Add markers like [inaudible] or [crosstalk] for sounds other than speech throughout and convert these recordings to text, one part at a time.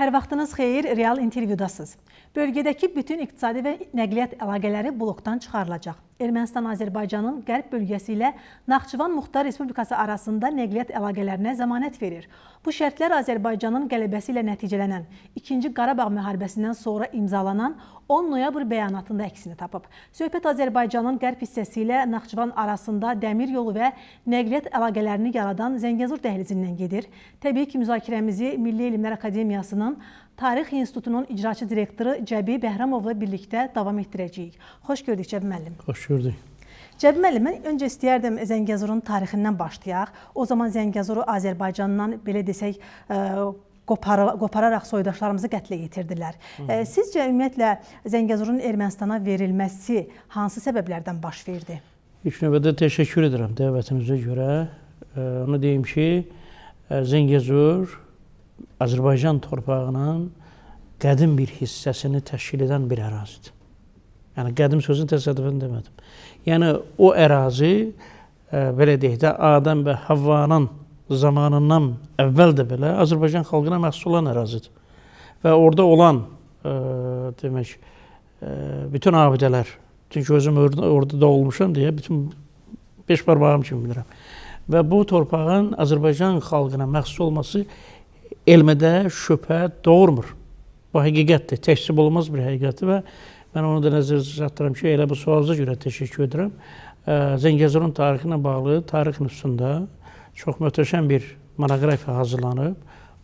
Hər vaxtınız xeyir, Real intervyudasınız. Bölgədəki bütün iqtisadi və nəqliyyat əlaqələri blokdan çıxarılacaq. Ermənistan Azərbaycanın qərb bölgəsi ilə Naxçıvan Muxtar Respublikası arasında nəqliyyat əlaqələrinə zəmanət verir. Bu şərtlər Azərbaycanın qələbəsi ilə nəticələnən 2-ci Qarabağ müharibəsindən sonra imzalanan 10 noyabr bəyanatında əksini tapıb. Söhbət Azərbaycanın qərb hissəsi ilə Naxçıvan arasında dəmir yolu və nəqliyyat əlaqələrini yaradan Zəngəzur dəhlizindən gedir. Təbii ki, müzakirəmizi Milli Elmlər Akademiyasının Tarix İnstitutunun icraçı direktoru Cəbi Bəhramovla birlikdə davam etdirəcəyik. Xoş gördük Cəbi müəllim. Xoş gördük. Cəbi müəllim, mən öncə istəyərdim Zəngəzurun tarixindən başlayaq. O zaman Zəngəzuru Azərbaycandan belə desək, e, qopara qopararaq soydaşlarımızı qətlə yetirdilər. Hı e, -hı. Sizcə ümumiyyətlə Zəngəzurun Ermənistana verilməsi hansı səbəblərdən baş verdi? İlk növbədə təşəkkür edirəm dəvətinizə görə. E, onu deyim ki, Zəngəzur Azərbaycan torpağının qədim bir hissəsini təşkil edən bir ərazidir. Yəni qədim sözünü təsadüfən demədim. Yəni o ərazi ə, e, belə deyək də Adəm və Havvanın zamanından əvvəl də belə Azərbaycan xalqına məxsus olan ərazidir. Və orada olan ə, e, demək ə, e, bütün abidələr, çünki özüm orada, orada doğulmuşam deyə bütün beş barmağım kimi bilirəm. Və bu torpağın Azərbaycan xalqına məxsus olması elmədə şübhə doğurmur. Bu həqiqətdir, təkcib olmaz bir həqiqəti və mən onu da nəzərə çatdıram ki, elə bu sualınıza görə təşəkkür edirəm. Zəngəzurun tarixi ilə bağlı tarix nüfusunda çox möhtəşəm bir monoqrafiya hazırlanıb,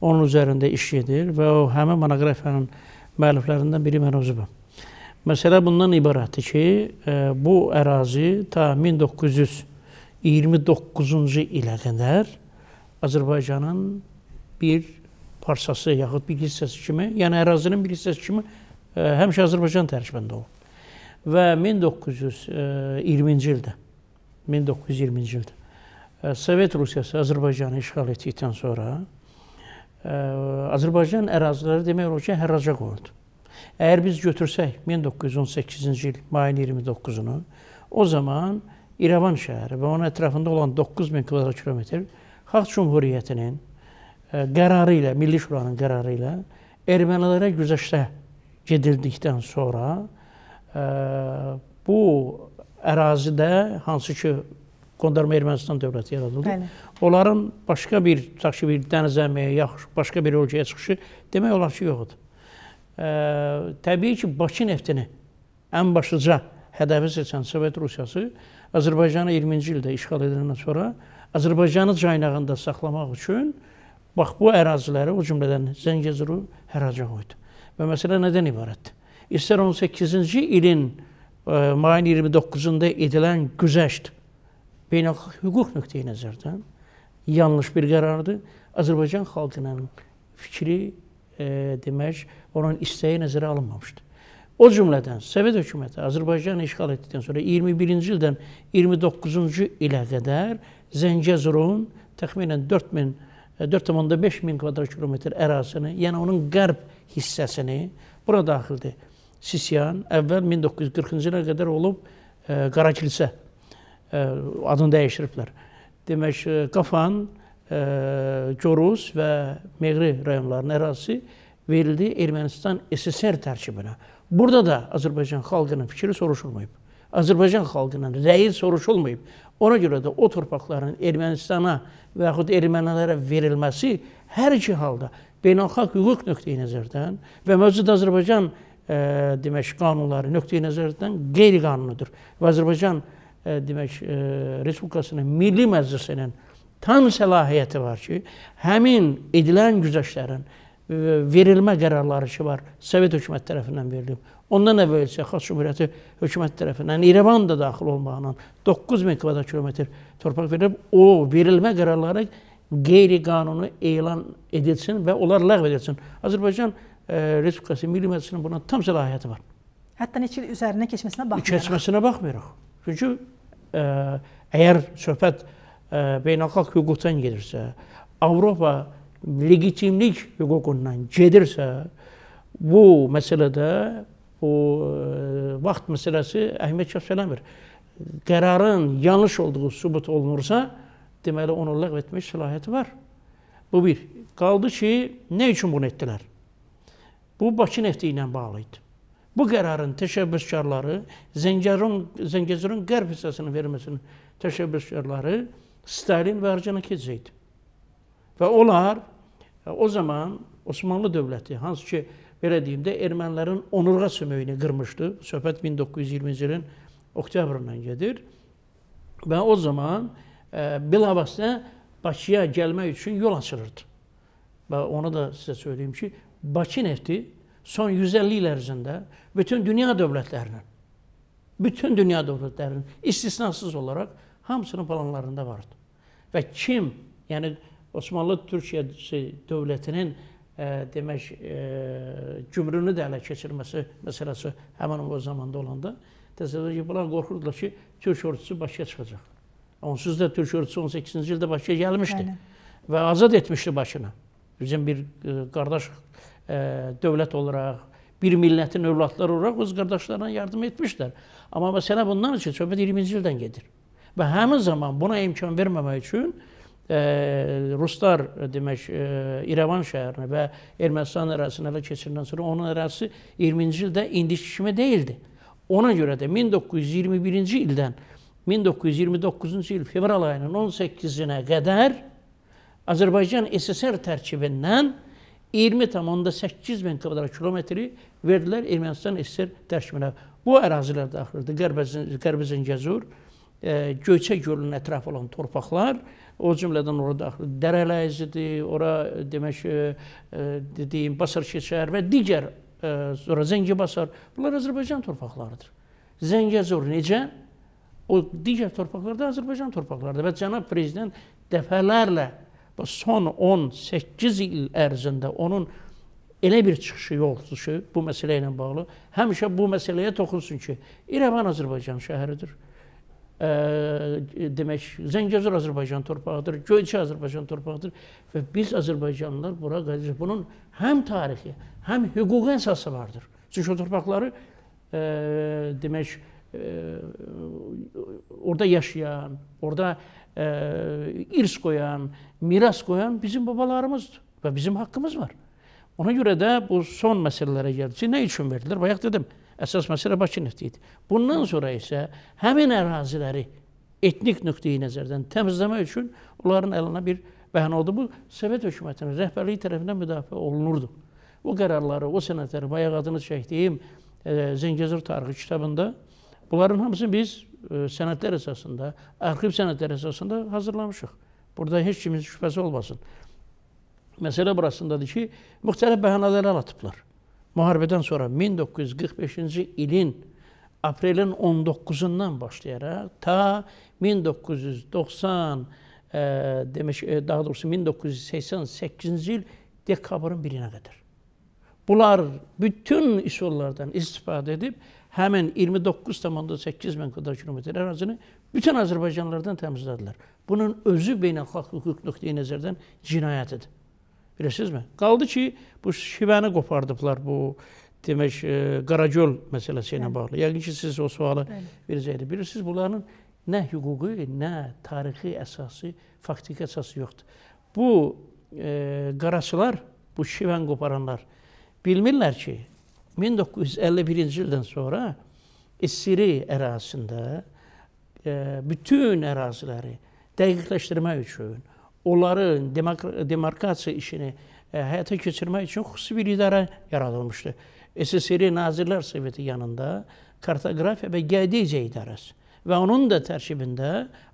onun üzərində iş gedir və o həmin monoqrafiyanın müəlliflərindən biri mən özüməm. Məsələ bundan ibarətdir ki, bu ərazi ta 1929-cu ilə qədər Azərbaycanın bir parçası yaxud bir hissəsi kimi, yəni ərazinin bir hissəsi kimi e, həmişə Azərbaycan tərkibində olub. Və 1920-ci e, ildə 1920-ci ildə e, Sovet Rusiyası Azərbaycanı işğal etdikdən sonra Azərbaycan əraziləri demək olar ki, hərraca qoyuldu. Əgər biz götürsək 1918-ci il mayın 29-unu, o zaman İrəvan şəhəri və onun ətrafında olan 9000 kvadrat kilometr Xalq Cümhuriyyətinin qərarı ilə, Milli Şuranın qərarı ilə ermənilərə güzəştə gedildikdən sonra ə, e, bu ərazidə hansı ki qondarma Ermənistan dövləti yaradıldı. Bəli. Onların başqa bir, tutaq ki, bir dəniz əməyə, yaxşı başqa bir ölkəyə çıxışı demək olar ki, yoxdur. Ə, e, təbii ki, Bakı neftini ən başlıca hədəfi seçən Sovet Rusiyası Azərbaycanı 20-ci ildə işğal edəndən sonra Azərbaycanı caynağında saxlamaq üçün ə, Bax, bu əraziləri, o cümlədən Zəngəzuru həracaq qoydu. Və məsələ nədən ibarətdir? İstər 18-ci ilin e, mayın 29-da edilən güzəşt beynəlxalq hüquq nöqteyi nəzərdən yanlış bir qərardır. Azərbaycan xalqının fikri, e, demək, onun istəyi nəzərə alınmamışdır. O cümlədən Sovet hökuməti Azərbaycanı işğal etdikdən sonra 21-ci ildən 29-cu ilə qədər Zəngəzurun təxminən 4000 4,5 min kvadrat kilometr ərazisini, yəni onun qərb hissəsini bura daxildir. Sisyan əvvəl 1940-cı ilə qədər olub ə, e, Qarakilsə ə, e, adını dəyişdiriblər. Demək, e, Qafan, ə, Gorus və Meğri rayonlarının ərazisi verildi Ermənistan SSR tərkibinə. Burada da Azərbaycan xalqının fikri soruşulmayıb. Azərbaycan xalqının rəyi soruşulmayıb. Ona görə də o torpaqların Ermənistana və yaxud ermənilərə verilməsi hər iki halda beynəlxalq hüquq nöqteyi nəzərdən və mövcud Azərbaycan ə, e, demək qanunları nöqteyi nəzərdən qeyri-qanunidir. Və Azərbaycan ə, e, demək ə, e, Respublikasının Milli Məclisinin tam səlahiyyəti var ki, həmin edilən güzəştlərin verilmə qərarları ki var, Sovet hökumət tərəfindən verilib. Ondan əvvəl isə Xas Cümhuriyyəti hökumət tərəfindən yəni İrəvan da daxil olmaqla 9000 kvadrat kilometr torpaq verilib. O verilmə qərarları qeyri-qanuni elan edilsin və onlar ləğv edilsin. Azərbaycan e, Respublikası Milli Məclisinin buna tam səlahiyyəti var. Hətta neçə il üzərinə keçməsinə baxmayaraq. Keçməsinə baxmayaraq. Çünki e, əgər söhbət e, beynəlxalq hüquqdan gedirsə, Avropa legitimlik hüququndan gedirsə, bu məsələdə bu e, vaxt məsələsi əhəmiyyət kəsb eləmir. Qərarın yanlış olduğu sübut olunursa, deməli onu ləğv etmək səlahiyyəti var. Bu bir. Qaldı ki, nə üçün bunu etdilər? Bu Bakı nefti ilə bağlı idi. Bu qərarın təşəbbüskarları Zəngəzurun Zəngəzurun qərb hissəsini verməsinin təşəbbüskarları Stalin və Orjankidzə idi. Və onlar e, o zaman Osmanlı dövləti hansı ki belə deyim də, ermənilərin onurğa sümüyünü qırmışdı. Söhbət 1920-ci ilin oktyabrından gedir. Və o zaman e, bilavasitə Bakıya gəlmək üçün yol açılırdı. Və onu da sizə söyləyim ki, Bakı nefti son 150 il ərzində bütün dünya dövlətlərinin, bütün dünya dövlətlərinin istisnasız olaraq hamısının planlarında vardı. Və kim, yəni Osmanlı Türkiyə şey, dövlətinin demək gümrünü e, də ələ keçirməsi məsələsi həmin o zamanda olanda təsəvvür ki, bunlar qorxurdular ki, türk ordusu Bakıya çıxacaq. Onsuz da türk ordusu 18-ci ildə Bakıya gəlmişdi Bəli. və azad etmişdi Bakını. Bizim bir e, qardaş e, dövlət olaraq, bir millətin övladları olaraq öz qardaşlarına yardım etmişlər. Amma məsələ bundan üçün söhbət 20-ci ildən gedir. Və həmin zaman buna imkan verməmək üçün ruslar demək İrəvan şəhərinə və Ermənistan ərazisinin ələ keçirindən sonra onun ərazisi 20-ci ildə indiki kimi deyildi. Ona görə də 1921-ci ildən 1929-cu il fevral ayının 18-cinə qədər Azərbaycan SSR tərkibindən 20,8 min kvadrat kilometri verdilər Ermənistan SSR tərkibinə. Bu ərazilər daxildir. Qərbi Zəngəzur, Göyçə gölünün ətrafı olan torpaqlar, O cümlədən ora daxil Dərələyizdir, ora e, demək ə, e, e, dediyim Basar Keçər və digər ə, sonra Zəngibasar. Bunlar Azərbaycan torpaqlarıdır. Zəngəzur necə? O digər torpaqlar da Azərbaycan torpaqlarıdır və cənab prezident dəfələrlə bu son 18 il ərzində onun elə bir çıxışı yoxdur ki, bu məsələ ilə bağlı həmişə bu məsələyə toxunsun ki, İrəvan Azərbaycan şəhəridir ə, e, demək, Zəngəzur Azərbaycan torpağıdır, Göyçə Azərbaycan torpağıdır və biz Azərbaycanlılar bura qayıdırıq. Bunun həm tarixi, həm hüquqi əsası vardır. Çünki o torpaqları ə, e, demək, ə, e, orada yaşayan, orada ə, irs qoyan, miras qoyan bizim babalarımızdır və bizim haqqımız var. Ona görə də bu son məsələlərə gəlir ki, nə üçün verdilər? Bayaq dedim, Əsas məsələ Bakı nefti idi. Bundan sonra isə həmin əraziləri etnik nöqteyi nəzərdən təmizləmək üçün onların əlinə bir bəhanə oldu. Bu Sovet hökumətinin rəhbərliyi tərəfindən müdafiə olunurdu. O qərarları, o sənədləri bayaq adını çəkdiyim e, Zəngəzur tarixi kitabında bunların hamısını biz e, sənədlər əsasında, arxiv sənədləri əsasında hazırlamışıq. Burada heç kimin şübhəsi olmasın. Məsələ burasındadır ki, müxtəlif bəhanələrə atıblar müharibədən sonra 1945-ci ilin aprelin 19-undan başlayaraq ta 1990 e, demək e, daha doğrusu 1988-ci il dekabrın 1-nə qədər. Bunlar bütün üsullardan istifadə edib həmin 29.8 min kvadrat kilometr ərazini bütün Azərbaycanlılardan təmizlədilər. Bunun özü beynəlxalq hüquq nöqteyi nəzərdən cinayətidir. Bilirsinizmi? Qaldı ki, bu şivəni qopardıblar bu demək e, Qaragöl məsələsi ilə bağlı. Yəqin ki, siz o sualı verəcəksiniz. Bilirsiniz, bunların nə hüquqi, nə tarixi əsası, faktiki əsası yoxdur. Bu e, qaraçılar, bu şivən qoparanlar bilmirlər ki, 1951-ci ildən sonra İssiri ərazisində e, bütün əraziləri dəqiqləşdirmək üçün onları demarkasiya işini e, həyata keçirmək üçün xüsusi bir idarə yaradılmışdı. SSR Nazirlər Soveti yanında kartografiya və geodeziya idarəsi və onun da tərkibində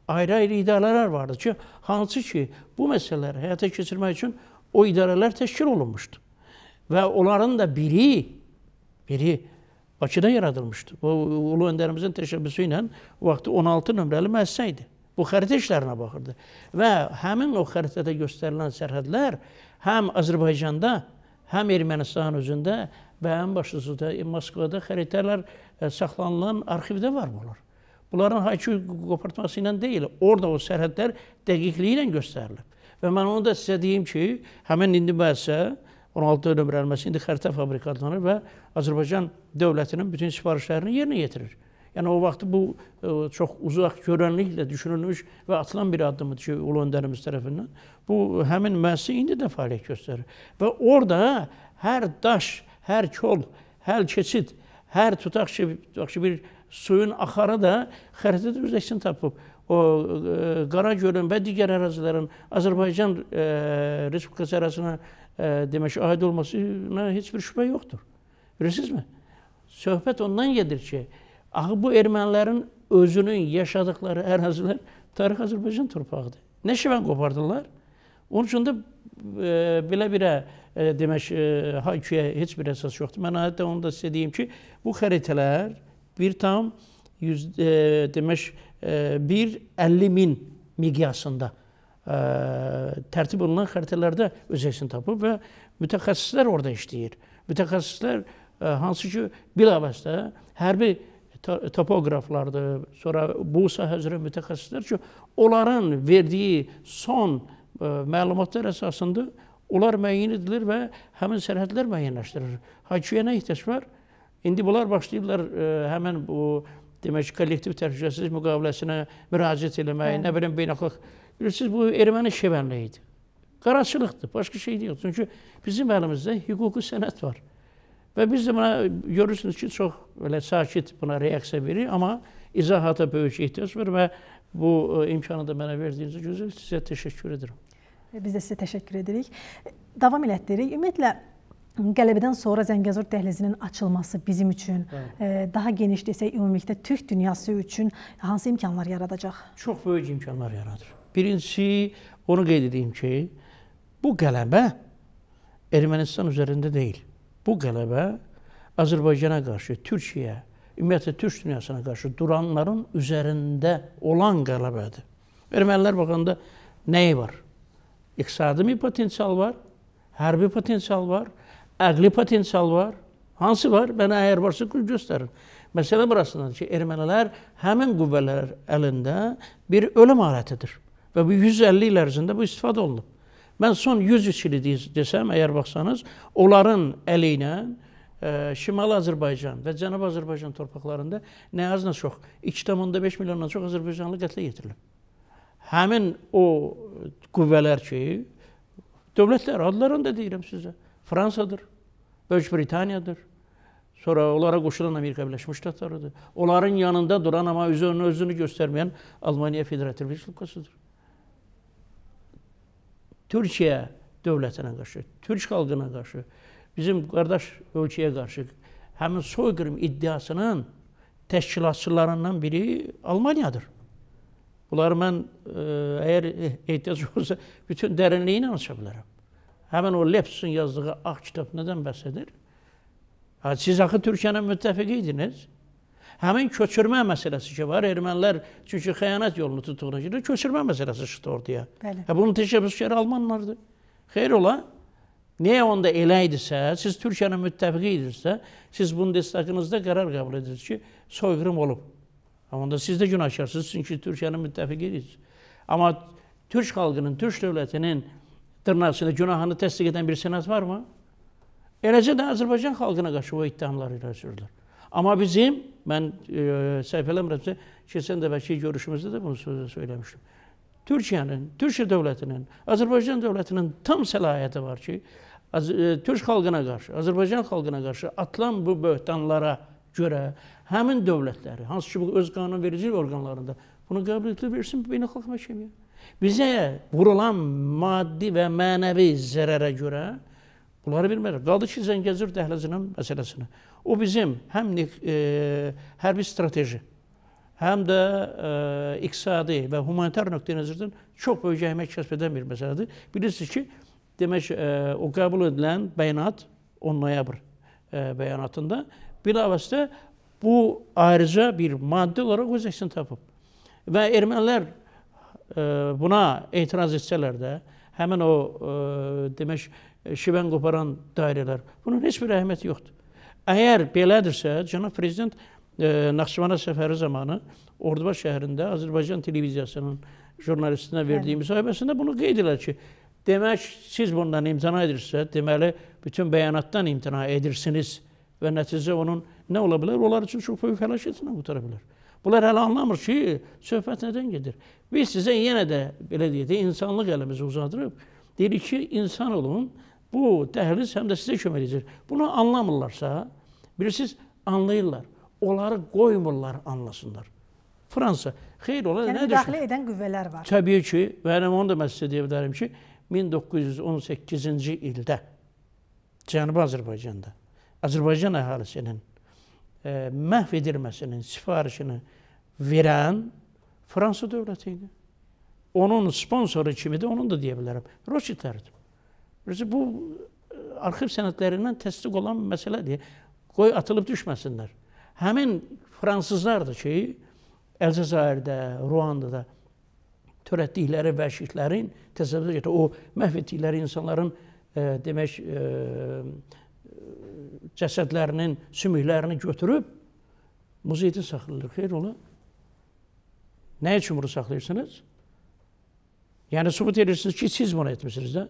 ayrı-ayrı idarələr vardı ki, hansı ki bu məsələləri həyata keçirmək üçün o idarələr təşkil olunmuşdu. Və onların da biri biri Bakıda yaradılmışdı. Bu ulu öndərimizin təşəbbüsü ilə vaxtı 16 nömrəli müəssisə idi bu xəritə işlərinə baxırdı. Və həmin o xəritədə göstərilən sərhədlər həm Azərbaycanda, həm Ermənistan özündə və ən başlısı da Moskvada xəritələr e, saxlanılan arxivdə var bunlar. Bunların haqqı qopartması ilə deyil, orada o sərhədlər dəqiqliyi ilə göstərilib. Və mən onu da sizə deyim ki, həmin indi müəssisə 16 nömrə əlməsi indi xəritə fabrikatlanır və Azərbaycan dövlətinin bütün sifarişlərini yerinə yetirir. Yəni o vaxt bu ə, e, çox uzaq görənliklə düşünülmüş və atılan bir addımdır ki, ulu öndərimiz tərəfindən. Bu həmin müəssisə indi də fəaliyyət göstərir. Və orada hər daş, hər kol, hər keçid, hər tutaq ki, tutaq ki bir suyun axarı da xəritədə öz əksini tapıb o e, Qaragölün və digər ərazilərin Azərbaycan e, Respublikası ərazisinə e, demək aid olmasına heç bir şübhə yoxdur. Bilirsizmi? Söhbət ondan gedir ki, Axı bu ermənilərin özünün yaşadıqları ərazilər tarix Azərbaycan torpağıdır. Nə şivən qopardılar? Onun üçün də e, belə birə e, demək e, hayküyə heç bir əsas yoxdur. Mən adətən onu da sizə deyim ki, bu xəritələr bir tam 100 e, demək e, 1.50 min miqyasında ə, e, tərtib olunan xəritələrdə öz əksini tapıb və mütəxəssislər orada işləyir. Mütəxəssislər ə, e, hansı ki bilavasitə hərbi topoqraflardır, sonra Busa Həzrə mütəxəssislər ki, onların verdiyi son e, məlumatlar əsasında onlar müəyyən edilir və həmin sərhədlər müəyyənləşdirilir. Hakiyə nə ehtiyac var? İndi bunlar başlayırlar e, həmin bu demək ki, kollektiv təhlükəsizlik müqaviləsinə müraciət eləməyi, hə. nə bilim beynəlxalq. Bilirsiniz, bu erməni şevənliyidir. Qaraçılıqdır, başqa şey deyil. Çünki bizim əlimizdə hüquqi sənət var. Və biz də buna görürsünüz ki, çox belə sakit buna reaksiya verir, amma izahata böyük ehtiyac var və bu e, imkanı da mənə verdiyiniz üçün sizə təşəkkür edirəm. Biz də sizə təşəkkür edirik. Davam elətdiririk. Ümumiyyətlə qələbədən sonra Zəngəzur dəhlizinin açılması bizim üçün Bəli. E, daha geniş desək ümumilikdə Türk dünyası üçün hansı imkanlar yaradacaq? Çox böyük imkanlar yaradır. Birincisi onu qeyd edeyim ki, bu qələbə Ermənistan üzərində deyil bu qələbə Azərbaycana qarşı, Türkiyəyə, ümumiyyətlə türk dünyasına qarşı duranların üzərində olan qələbədir. Ermənilər baxanda nəyi var? İqtisadi mi potensial var? Hərbi potensial var? Əqli potensial var? Hansı var? Mənə əgər varsa göstərin. Məsələ burasındadır ki, ermənilər həmin qüvvələr əlində bir ölüm alətidir. Və bu 150 il ərzində bu istifadə olunub. Mən son 103 ili desəm, əgər baxsanız, onların əleyinə e, Şimali Azərbaycan və Cənubi Azərbaycan torpaqlarında nə az nə çox 2.5 milyondan çox Azərbaycanlı qətlə yetirilib. Həmin o qüvvələr ki, dövlətlər, adlarını da deyirəm sizə. Fransadır, Böyük Britaniyadır, sonra onlara qoşulan Amerika Birləşmiş Ştatlarıdır. Onların yanında duran amma özünü, özünü göstərməyən Almaniya Federativ Respublikasıdır. Türkiyə dövlətinə qarşı, türk xalqına qarşı, bizim qardaş ölkəyə qarşı həmin soyqırım iddiasının təşkilatçılarından biri Almaniyadır. Bunları mən e, əgər ehtiyac olsa bütün dərinliyi ilə aça bilərəm. Həmin o Lepsin yazdığı ağ kitab nədən bəhs edir? Ha, siz axı Türkiyənin müttəfiqi idiniz. Həmin köçürmə məsələsi ki var, ermənilər çünki xəyanət yolunu tutduğuna görə köçürmə məsələsi çıxdı ortaya. Bəli. Hə e, bunu təşəbbüskar almanlardı. Xeyr ola. Niyə onda elə idisə, siz Türkiyənin müttəfiqi idirsə, siz Bundestagınızda qərar qəbul edirsiniz ki, soyqırım olub. Amma onda siz də günahkarsınız, çünki Türkiyənin müttəfiqidiniz. Amma Türk xalqının, Türk dövlətinin dırnaqçıda günahını təsdiq edən bir senat varmı? Eləcə də Azərbaycan xalqına qarşı o ittihamları ilə sürürlər. Amma bizim, mən e, səhv eləmirəmsə, keçən dəfəki görüşümüzdə də bunu sözə söyləmişdim. Türkiyənin, Türkiyə dövlətinin, Azərbaycan dövlətinin tam səlahiyyəti var ki, Az e, Türk xalqına qarşı, Azərbaycan xalqına qarşı atılan bu böhtanlara görə həmin dövlətləri, hansı ki, bu öz qanunverici orqanlarında bunu qabiliyyətli versin beynəlxalq məhkəməyə. Bizə vurulan maddi və mənəvi zərərə görə bunları bilmərəm. Qaldı ki, Zəngəzur dəhləzinin məsələsinə. O bizim həm e, hərbi strateji, həm də e, iqtisadi və humanitar nöqteyi nəzərdən çox böyük əhəmiyyət kəsb edən bir məsələdir. Bilirsiniz ki, demək e, o qəbul edilən bəyanat 10 noyabr e, bəyanatında bilavasitə bu ayrıca bir maddə olaraq öz əksini tapıb. Və ermənilər e, buna etiraz etsələr də, həmin o e, demək şiven qoparan dairələr bunun heç bir əhəmiyyəti yoxdur. Əgər belədirsə, cənab prezident e, Naxçıvana səfəri zamanı Orduba şəhərində Azərbaycan televiziyasının jurnalistinə verdiyi müsahibəsində bunu qeyd edilər ki, demək siz bundan imtina edirsə, deməli bütün bəyanatdan imtina edirsiniz və nəticə onun nə ola bilər? Onlar üçün çox böyük fəlakətinə qutara bilər. Bunlar hələ anlamır ki, söhbət nədən gedir. Biz sizə yenə də belə deyək, insanlıq əlimizi uzadırıq. Deyirik ki, insan olun, bu dəhliz həm də sizə kömək edir. Bunu anlamırlarsa, bilirsiniz, anlayırlar. Onları qoymurlar anlasınlar. Fransa, xeyr ola yəni, nə düşür? Müdaxilə edən qüvvələr var. Təbii ki, və yəni onu da mən sizə deyə bilərəm ki, 1918-ci ildə Cənubi Azərbaycanda Azərbaycan əhalisinin e, məhv edilməsinin sifarişini verən Fransa dövləti idi. Onun sponsoru kimi də onun da deyə bilərəm. Rothschild tərdir. Birisi bu e, arxiv sənədlərindən təsdiq olan məsələdir. Qoy atılıb düşməsinlər. Həmin fransızlardır ki, Əlcəzairdə, Ruandada törətdikləri vəhşiliklərin təsəvvür etdi. O məhv etdikləri insanların e, demək e, e, cəsədlərinin sümüklərini götürüb muzeydə saxlayırlar. Xeyr ola. Nə üçün bunu saxlayırsınız? Yəni sübut edirsiniz ki, siz bunu etmisiniz də.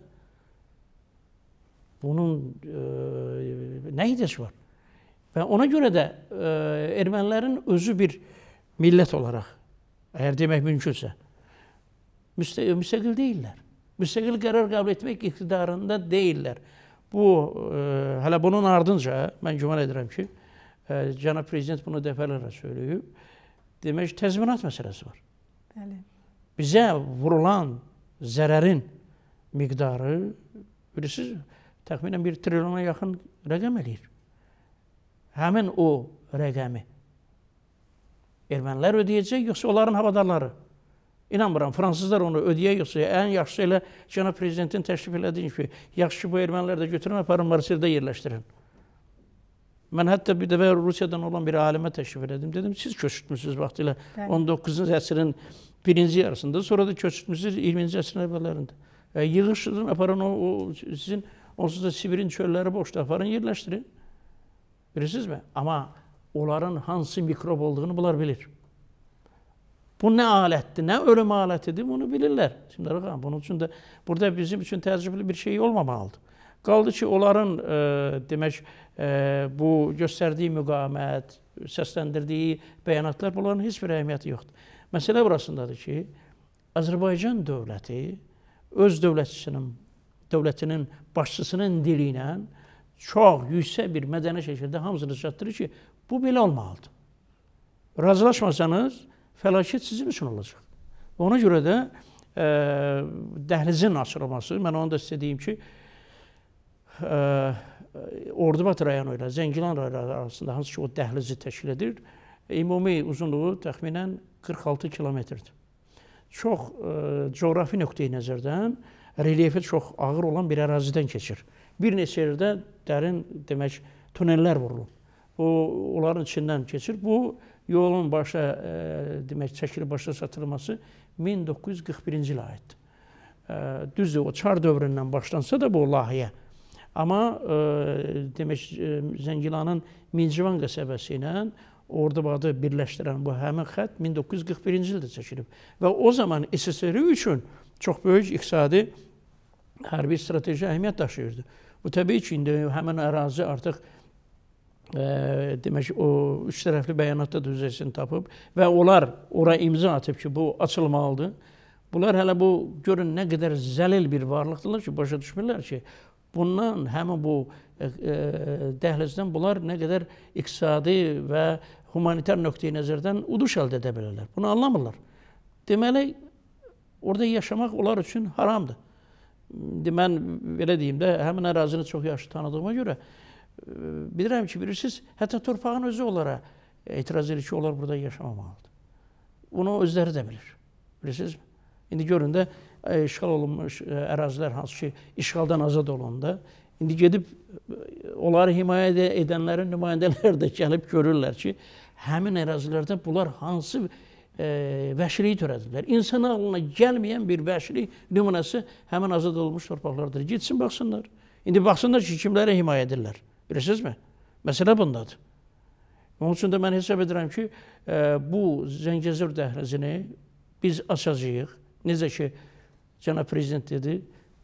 Bunun e, nə idəsi var? Və ona görə də e, ermənilərin özü bir millət olaraq, əgər demək mümkünsə, müstəqil deyillər. Müstəqil qərar qəbul etmək iqtidarında deyillər. Bu, e, hələ bunun ardınca, mən güman edirəm ki, e, cənab prezident bunu dəfələrlə söyləyib, demək təzminat məsələsi var. Bəli. Bizə vurulan zərərin miqdarı, bilirsiniz, təxminən bir trilyona yaxın rəqəm eləyir. Həmin o rəqəmi ermənilər ödəyəcək, yoxsa onların havadarları? İnanmıram, fransızlar onu ödəyə yoxsa ən yaxşısı elə cənab prezidentin təklif elədiyi ki, yaxşı bu ermənilər də götürün, aparın Marseldə yerləşdirin. Mən hətta bir dəfə Rusiyadan olan bir alimə təşrif elədim. Dedim, siz köçürtmüsünüz vaxtilə 19-cu əsrin birinci yarısında, sonra da köçürtmüsünüz 20-ci əsrin əvvəllərində. E, yığışdırın, aparın o, o sizin Onsuz da Sibirin çölləri boşdur, aparın yerləşdirin. Bilirsinizmi? Amma onların hansı mikrob olduğunu bunlar bilir. Bu nə alətdir, nə ölüm alətidir, bunu bilirlər. Şimdi Rıqan, bunun üçün də burada bizim üçün təəccüblü bir şey olmamalıdır. Qaldı ki, onların e, demək e, bu göstərdiyi müqamət, səsləndirdiyi bəyanatlar bunların heç bir əhəmiyyəti yoxdur. Məsələ burasındadır ki, Azərbaycan dövləti öz dövlətçisinin dövlətinin başçısının dili ilə çox yüksək bir mədəni şəkildə hamısını çatdırır ki, bu belə olmalıdır. Razılaşmasanız, fəlakət sizin üçün olacaq. Ona görə də ə, e, dəhlizin açılması, mən onu da sizə deyim ki, ə, e, Ordubat rayonu ilə Zəngilan rayonu arasında hansı ki o dəhlizi təşkil edir, ümumi uzunluğu təxminən 46 kilometrdir. Çox ə, e, coğrafi nöqteyi nəzərdən relyefi çox ağır olan bir ərazidən keçir. Bir neçə yerdə dərin demək tunellər vurulub. Bu onların içindən keçir. Bu yolun başa e, demək çəkili başa çatdırılması 1941-ci ilə aiddir. E, düzdür, o çar dövründən başlansa da bu layihə. Amma e, demək e, Zəngilanın Mincivan qəsəbəsi ilə Ordubadı birləşdirən bu həmin xətt 1941-ci ildə çəkilib və o zaman SSR üçün çox böyük iqtisadi hərbi strateji əhəmiyyət daşıyırdı. Bu təbii ki, indi həmin ərazi artıq ə, e, demək ki, o üç tərəfli bəyanatda da üzəsini tapıb və onlar ora imza atıb ki, bu açılmalıdır. Bunlar hələ bu görün nə qədər zəlil bir varlıqdırlar ki, başa düşmürlər ki, bundan həmin bu ə, e, e, dəhlizdən bunlar nə qədər iqtisadi və humanitar nöqteyi nəzərdən uduş əldə edə bilərlər. Bunu anlamırlar. Deməli, Orada yaşamaq onlar üçün haramdır. Mən belə deyim də, həmin ərazini çox yaxşı tanıdığıma görə e, bilirəm ki, bilirsiniz, hətta torpağın özü onlara etiraz edir ki, onlar burada yaşamamalıdır. Bunu özləri də bilir. Bilirsinizmi? İndi görün də e, işğal olunmuş e, ərazilər hansı ki, işğaldan azad olanda, indi gedib onları himayə edənlərin nümayəndələri də [laughs] gəlib görürlər ki, həmin ərazilərdə bunlar hansı bir e, vəhşiliyi törədiblər. İnsan ağlına gəlməyən bir vəhşilik nümunəsi həmin azad olmuş torpaqlardır. Getsin, baxsınlar. İndi baxsınlar ki, kimləri himayə edirlər. Bilirsinizmi? Məsələ bundadır. Onun üçün də mən hesab edirəm ki, e, bu Zəngəzur dəhlizini biz açacağıq. Necə ki, cənab prezident dedi,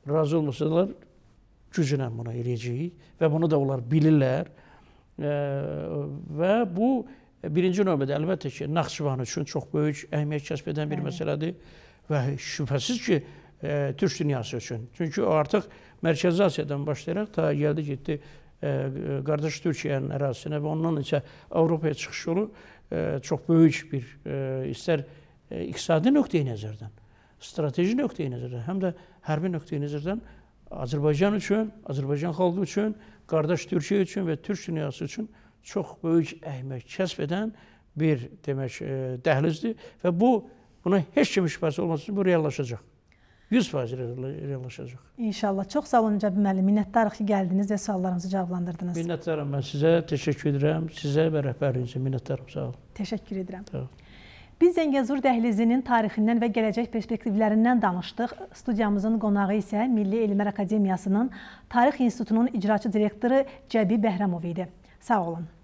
razı olmasalar güclə buna eləyəcəyik və bunu da onlar bilirlər. E, və bu E, birinci növbədə əlbəttə ki, Naxçıvan üçün çox böyük əhəmiyyət kəsb edən bir Bəli. məsələdir və şübhəsiz ki, e, türk dünyası üçün. Çünki o artıq Mərkəzi Asiyadan başlayaraq ta gəldi getdi e, qardaş Türkiyənin ərazisinə və ondan isə Avropaya çıxış yolu e, çox böyük bir e, istər e, iqtisadi nöqteyi nəzərdən, strateji nöqteyi nəzərdən, həm də hərbi nöqteyi nəzərdən Azərbaycan üçün, Azərbaycan xalqı üçün, qardaş Türkiyə üçün və türk dünyası üçün çox böyük əhəmiyyət kəsb edən bir demək e, dəhlizdir və bu buna heç kim şübhəsi olmasın bu reallaşacaq. 100% reallaşacaq. İnşallah. Çox sağ olun Cəbi müəllim. Minnətdarıq ki, gəldiniz və suallarımızı cavablandırdınız. Minnətdaram mən sizə, təşəkkür edirəm. Sizə və rəhbərliyinizə minnətdaram. Sağ olun. Təşəkkür edirəm. Sağ olun. Biz Zəngəzur dəhlizinin tarixindən və gələcək perspektivlərindən danışdıq. Studiyamızın qonağı isə Milli Elmlər Akademiyasının Tarix İnstitutunun icraçı direktoru Cəbi Bəhrəmov idi. Sağ olun.